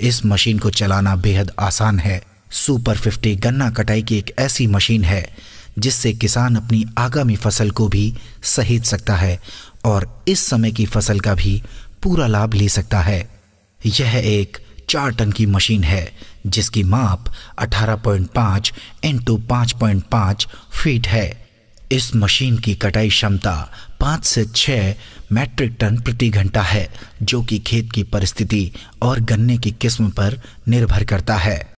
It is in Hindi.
इस मशीन को चलाना बेहद आसान है सुपर फिफ्टी गन्ना कटाई की एक ऐसी मशीन है जिससे किसान अपनी आगामी फसल को भी सहेज सकता है और इस समय की फसल का भी पूरा लाभ ले सकता है यह एक चार टन की मशीन है जिसकी माप 18.5 इंटू फीट है इस मशीन की कटाई क्षमता पाँच से छः मैट्रिक टन प्रति घंटा है जो कि खेत की परिस्थिति और गन्ने की किस्म पर निर्भर करता है